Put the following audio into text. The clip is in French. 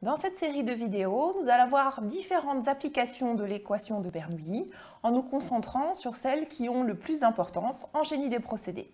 Dans cette série de vidéos, nous allons voir différentes applications de l'équation de Bernoulli en nous concentrant sur celles qui ont le plus d'importance en génie des procédés.